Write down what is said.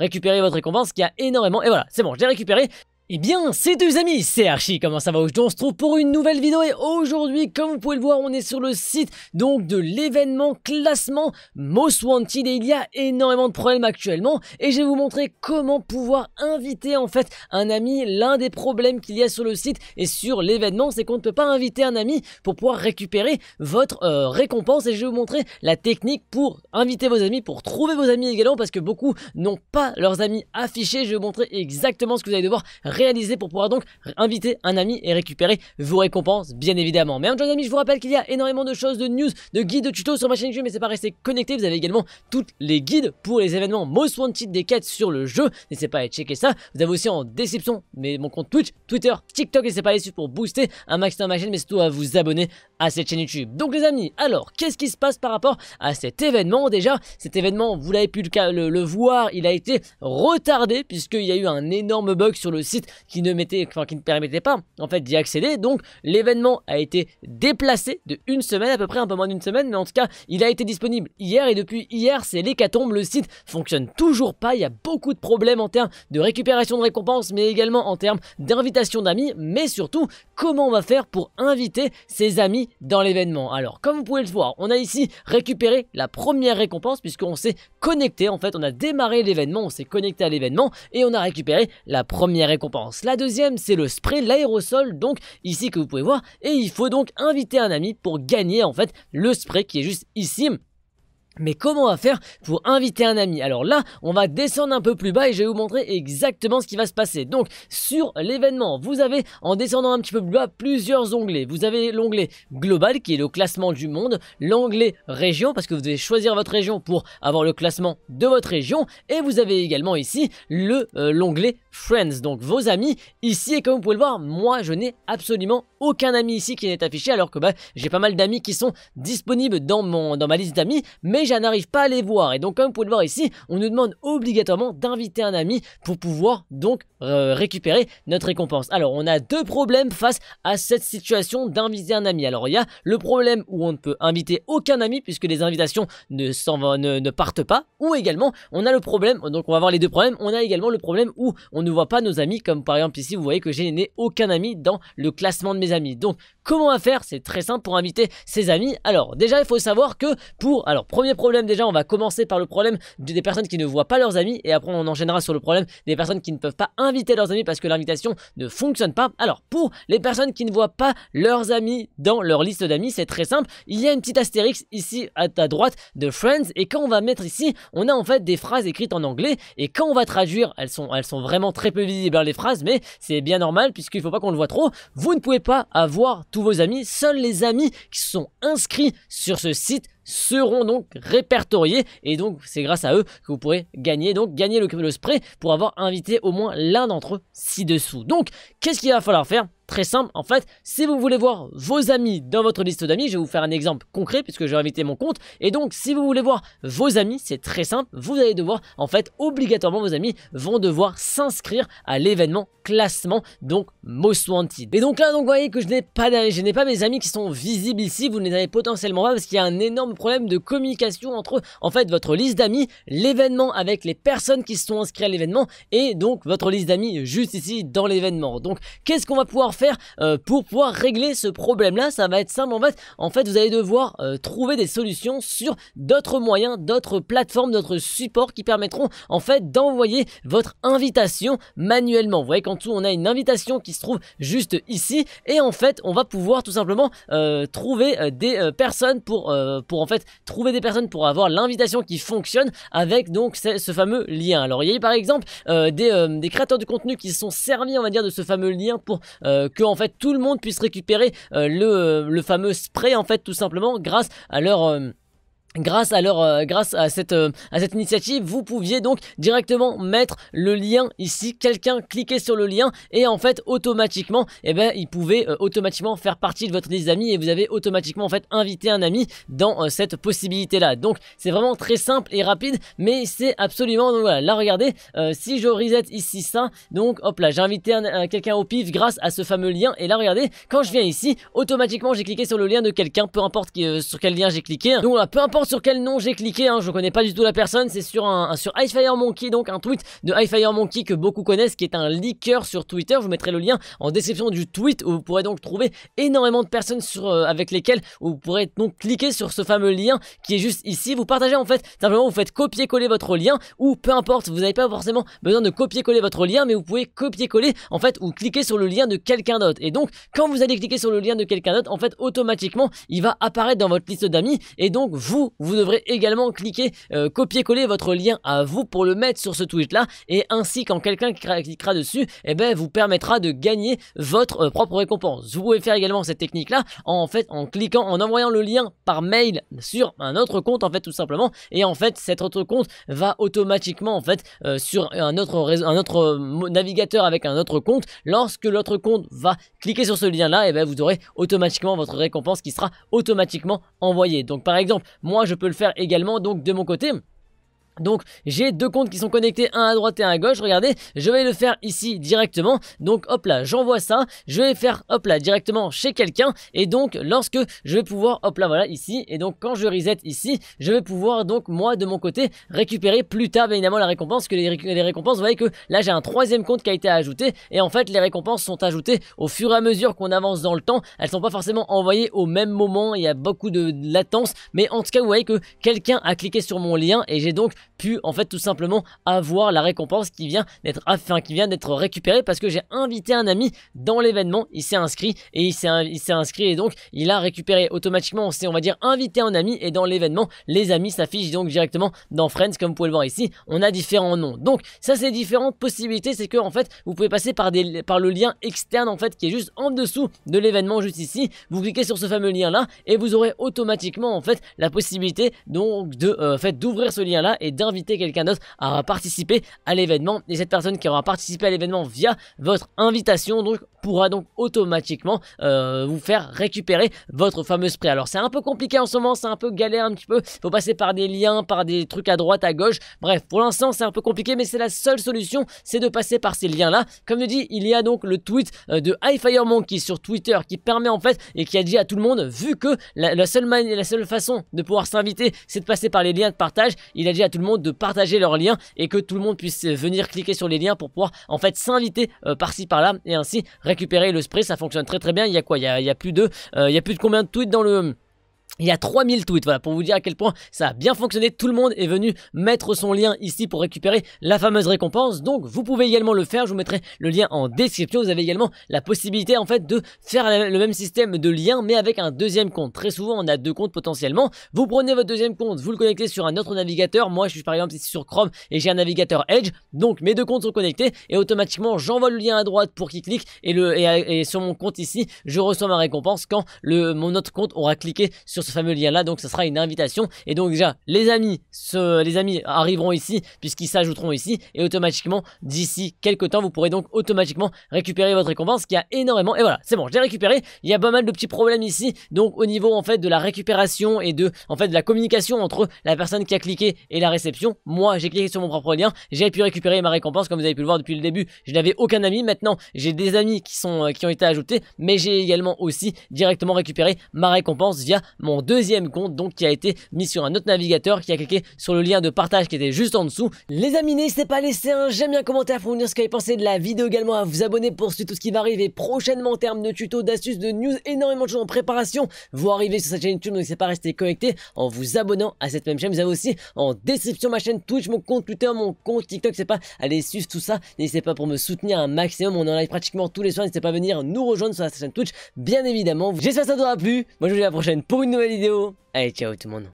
récupérer votre récompense qui a énormément... Et voilà, c'est bon, j'ai récupéré. Eh bien, c'est deux amis, c'est Archie, comment ça va Aujourd'hui, on se trouve pour une nouvelle vidéo et aujourd'hui, comme vous pouvez le voir, on est sur le site donc de l'événement classement Most Wanted et il y a énormément de problèmes actuellement et je vais vous montrer comment pouvoir inviter en fait un ami. L'un des problèmes qu'il y a sur le site et sur l'événement, c'est qu'on ne peut pas inviter un ami pour pouvoir récupérer votre euh, récompense et je vais vous montrer la technique pour inviter vos amis, pour trouver vos amis également parce que beaucoup n'ont pas leurs amis affichés. Je vais vous montrer exactement ce que vous allez devoir réaliser pour pouvoir donc inviter un ami et récupérer vos récompenses, bien évidemment. Mais en les amis, je vous rappelle qu'il y a énormément de choses, de news, de guides, de tutos sur ma chaîne YouTube, mais c'est pas resté connecté. Vous avez également toutes les guides pour les événements Most Wanted des quêtes sur le jeu. N'hésitez pas à checker ça. Vous avez aussi en déception mais mon compte Twitch, Twitter, TikTok, n'hésitez pas à les suivre pour booster un maximum ma chaîne, mais surtout à vous abonner à cette chaîne YouTube. Donc les amis, alors qu'est-ce qui se passe par rapport à cet événement Déjà, cet événement, vous l'avez pu le, le, voir, il a été retardé puisqu'il y a eu un énorme bug sur le site qui ne, mettait, permettait pas en fait d'y accéder. Donc l'événement a été déplacé de une semaine à peu près, un peu moins d'une semaine, mais en tout cas il a été disponible hier et depuis hier c'est l'hécatombe. Le site fonctionne toujours pas, il y a beaucoup de problèmes en termes de récupération de récompenses, mais également en termes d'invitation d'amis, mais surtout comment on va faire pour inviter ses amis dans l'événement. Alors comme vous pouvez le voir, on a ici récupéré la première récompense puisqu'on s'est connecté en fait, on a démarré l'événement, on s'est connecté à l'événement et on a récupéré la première récompense la deuxième, c'est le spray, l'aérosol, donc ici que vous pouvez voir. Et il faut donc inviter un ami pour gagner en fait le spray qui est juste ici. Mais comment on va faire pour inviter un ami Alors là, on va descendre un peu plus bas et je vais vous montrer exactement ce qui va se passer. Donc sur l'événement, vous avez en descendant un petit peu plus bas plusieurs onglets. Vous avez l'onglet global qui est le classement du monde, l'onglet région parce que vous devez choisir votre région pour avoir le classement de votre région et vous avez également ici le euh, l'onglet friends, donc vos amis ici et comme vous pouvez le voir, moi je n'ai absolument aucun ami ici qui n'est affiché alors que bah, j'ai pas mal d'amis qui sont disponibles dans mon dans ma liste d'amis mais je n'arrive pas à les voir. Et donc comme vous pouvez le voir ici, on nous demande obligatoirement d'inviter un ami pour pouvoir donc euh, récupérer notre récompense. Alors on a deux problèmes face à cette situation d'inviter un ami. Alors il y a le problème où on ne peut inviter aucun ami puisque les invitations ne, partent pas. Ou également on a le problème, donc on va voir les deux problèmes, on a également le problème où on ne voit pas nos amis comme par exemple ici vous voyez que j'ai n'ai aucun ami dans le classement de mes amis. Donc comment à faire C'est très simple pour inviter ses amis. Alors déjà il faut savoir que pour, alors premier problèmes déjà, on va commencer par le problème des personnes qui ne voient pas leurs amis et après on enchaînera sur le problème des personnes qui ne peuvent pas inviter leurs amis parce que l'invitation ne fonctionne pas. Alors pour les personnes qui ne voient pas leurs amis dans leur liste d'amis, c'est très simple, il y a une petite astérix ici à ta droite de Friends et quand on va mettre ici, on a en fait des phrases écrites en anglais et quand on va traduire, elles sont, elles sont vraiment très peu visibles hein, les phrases mais c'est bien normal puisqu'il ne faut pas qu'on le voit trop. Vous ne pouvez pas avoir tous vos amis, seuls les amis qui sont inscrits sur ce site seront donc répertoriés et donc c'est grâce à eux que vous pourrez gagner donc gagner le, le spray pour avoir invité au moins l'un d'entre eux ci-dessous. Donc qu'est-ce qu'il va falloir faire très simple. En fait, si vous voulez voir vos amis dans votre liste d'amis, je vais vous faire un exemple concret puisque j'ai invité mon compte. Et donc, si vous voulez voir vos amis, c'est très simple. Vous allez devoir, en fait, obligatoirement, vos amis vont devoir s'inscrire à l'événement classement, donc Most Wanted. Et donc là, donc, vous voyez que je n'ai pas, je n'ai pas mes amis qui sont visibles ici. Vous ne les avez potentiellement pas parce qu'il y a un énorme problème de communication entre, en fait, votre liste d'amis, l'événement avec les personnes qui se sont inscrites à l'événement et donc votre liste d'amis juste ici dans l'événement. Donc, qu'est-ce qu'on va pouvoir faire faire euh, pour pouvoir régler ce problème-là. Ça va être simple en fait. En fait, vous allez devoir euh, trouver des solutions sur d'autres moyens, d'autres plateformes, d'autres supports qui permettront en fait d'envoyer votre invitation manuellement. Vous voyez qu'en tout, on a une invitation qui se trouve juste ici et en fait, on va pouvoir tout simplement euh, trouver des personnes pour pour en fait trouver des personnes pour avoir l'invitation qui fonctionne avec donc ce fameux lien. Alors, il y a eu par exemple des, créateurs de contenu qui se sont servis, on va dire, de ce fameux lien pour que en fait tout le monde puisse récupérer euh, le, euh, le, fameux spray en fait tout simplement grâce à leur euh, Grâce à leur, euh, grâce à cette, euh, à cette initiative, vous pouviez donc directement mettre le lien ici. Quelqu'un cliquait sur le lien et en fait automatiquement, eh ben, il pouvait euh, automatiquement faire partie de votre liste d'amis et vous avez automatiquement en fait invité un ami dans cette possibilité là. Donc c'est vraiment très simple et rapide, mais c'est absolument donc voilà. Là regardez, si je reset ici ça, donc hop là, j'ai invité quelqu'un au pif grâce à ce fameux lien et là regardez, quand je viens ici, automatiquement j'ai cliqué sur le lien de quelqu'un, peu importe sur quel lien j'ai cliqué. Donc voilà peu importe sur quel nom j'ai cliqué, hein. je ne connais pas du tout la personne, c'est sur un, sur Monkey, donc un tweet de Highfire Monkey que beaucoup connaissent, qui est un leaker sur Twitter. Je vous mettrai le lien en description du tweet où vous pourrez donc trouver énormément de personnes sur, euh, avec lesquelles vous pourrez donc cliquer sur ce fameux lien qui est juste ici. Vous partagez en fait, simplement vous faites copier-coller votre lien ou peu importe, vous n'avez pas forcément besoin de copier-coller votre lien, mais vous pouvez copier-coller en fait ou cliquer sur le lien de quelqu'un d'autre. Et donc, quand vous allez cliquer sur le lien de quelqu'un d'autre, en fait, automatiquement, il va apparaître dans votre liste d'amis et donc vous vous, devrez également cliquer euh, copier-coller votre lien à vous pour le mettre sur ce tweet là et ainsi quand quelqu'un cliquera dessus, et eh ben vous permettra de gagner votre euh, propre récompense. Vous pouvez faire également cette technique là en fait en cliquant en envoyant le lien par mail sur un autre compte en fait tout simplement et en fait cet autre compte va automatiquement en fait euh, sur un autre un autre navigateur avec un autre compte. Lorsque l'autre compte va cliquer sur ce lien là, et eh ben vous aurez automatiquement votre récompense qui sera automatiquement envoyée. Donc par exemple, moi moi je peux le faire également donc de mon côté donc j'ai deux comptes qui sont connectés, un à droite et un à gauche. Regardez, je vais le faire ici directement. Donc hop là, j'envoie ça. Je vais faire hop là directement chez quelqu'un. Et donc lorsque je vais pouvoir hop là voilà ici. Et donc quand je reset ici, je vais pouvoir donc moi de mon côté récupérer plus tard évidemment la récompense. Que les, les récompenses, vous voyez que là j'ai un troisième compte qui a été ajouté. Et en fait les récompenses sont ajoutées au fur et à mesure qu'on avance dans le temps. Elles sont pas forcément envoyées au même moment. Il y a beaucoup de latence. Mais en tout cas vous voyez que quelqu'un a cliqué sur mon lien et j'ai donc pu en fait tout simplement avoir la récompense qui vient d'être enfin, qui vient d'être récupérée parce que j'ai invité un ami dans l'événement, il s'est inscrit et il s'est inscrit et donc il a récupéré automatiquement, on on va dire invité un ami et dans l'événement les amis s'affichent donc directement dans Friends comme vous pouvez le voir ici, on a différents noms. Donc ça c'est différentes possibilités, c'est que en fait vous pouvez passer par des par le lien externe en fait qui est juste en dessous de l'événement juste ici, vous cliquez sur ce fameux lien là et vous aurez automatiquement en fait la possibilité donc de euh, fait d'ouvrir ce lien là et d'inviter quelqu'un d'autre à participer à l'événement. Et cette personne qui aura participé à l'événement via votre invitation pourra donc automatiquement euh, vous faire récupérer votre fameux prix Alors c'est un peu compliqué en ce moment, c'est un peu galère un petit peu. il Faut passer par des liens, par des trucs à droite, à gauche. Bref, pour l'instant c'est un peu compliqué, mais c'est la seule solution, c'est de passer par ces liens-là. Comme je dis, il y a donc le tweet euh, de HighFireMonkey qui sur Twitter qui permet en fait et qui a dit à tout le monde, vu que la, seule la seule façon de pouvoir s'inviter, c'est de passer par les liens de partage. Il a dit à monde, de partager leurs liens et que tout le monde puisse euh, venir cliquer sur les liens pour pouvoir en fait s'inviter euh, par-ci par-là et ainsi récupérer le spray. Ça fonctionne très très bien. Il y a quoi il y a, plus de, euh, il y a plus de combien de tweets dans le il y a 3000 tweets, voilà, pour vous dire à quel point ça a bien fonctionné. Tout le monde est venu mettre son lien ici pour récupérer la fameuse récompense. Donc, vous pouvez également le faire. Je vous mettrai le lien en description. Vous avez également la possibilité, en fait, de faire le même système de lien, mais avec un deuxième compte. Très souvent, on a deux comptes potentiellement. Vous prenez votre deuxième compte, vous le connectez sur un autre navigateur. Moi, je suis par exemple ici sur Chrome et j'ai un navigateur Edge. Donc, mes deux comptes sont connectés et automatiquement, j'envoie le lien à droite pour qu'il clique et, le, sur mon compte ici, je reçois ma récompense quand le, mon autre compte aura cliqué sur ce fameux lien là. Donc ce sera une invitation. Et donc déjà, les amis, ce, les amis arriveront ici puisqu'ils s'ajouteront ici. Et automatiquement, d'ici quelques temps, vous pourrez donc automatiquement récupérer votre récompense qui a énormément. Et voilà, c'est bon, j'ai récupéré. Il y a pas mal de petits problèmes ici. Donc au niveau en fait de la récupération et de en fait de la communication entre la personne qui a cliqué et la réception. Moi, j'ai cliqué sur mon propre lien, j'ai pu récupérer ma récompense comme vous avez pu le voir depuis le début. Je n'avais aucun ami, maintenant j'ai des amis qui sont euh, qui ont été ajoutés, mais j'ai également aussi directement récupéré ma récompense via mon mon deuxième compte donc qui a été mis sur un autre navigateur qui a cliqué sur le lien de partage qui était juste en dessous. Les amis, n'hésitez pas à laisser un j'aime un commentaire pour nous dire ce que vous pensé de la vidéo également, à vous abonner pour suivre tout ce qui va arriver prochainement en termes de tutos, d'astuces, de news, énormément de choses en préparation. Vous arrivez sur cette chaîne YouTube, donc n'hésitez pas à rester connecté en vous abonnant à cette même chaîne. Vous avez aussi en description ma chaîne Twitch, mon compte Twitter, mon compte TikTok, c'est pas aller suivre tout ça. N'hésitez pas pour me soutenir un maximum, on en live pratiquement tous les soirs, n'hésitez pas à venir nous rejoindre sur la chaîne Twitch, bien évidemment. J'espère que ça vous aura plu. Moi je vous dis à la prochaine pour une nouvelle vidéo. Allez, ciao tout le monde.